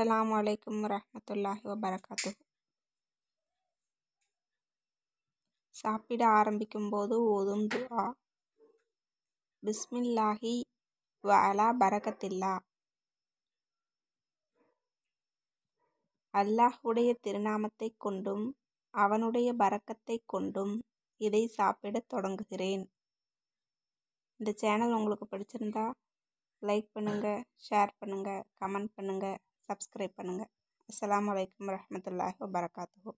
அஸ்லாம் வலைக்கம் வரமத்துல்லாஹி வபரகாத்து சாப்பிட ஆரம்பிக்கும் போது ஓதும் துவா பிஸ்மில்லாஹி வாலா அலா பரகத்தில்லா அல்லாஹுடைய திருநாமத்தை கொண்டும் அவனுடைய பரக்கத்தை கொண்டும் இதை சாப்பிட தொடங்குகிறேன் இந்த சேனல் உங்களுக்கு பிடிச்சிருந்தா லைக் பண்ணுங்கள் ஷேர் பண்ணுங்கள் கமெண்ட் பண்ணுங்கள் சப்ஸ்கிரைப் பண்ணுங்கள் அஸ்லாம் வலைக்கம் வரமத்துல்லாஹ் வரகாத்து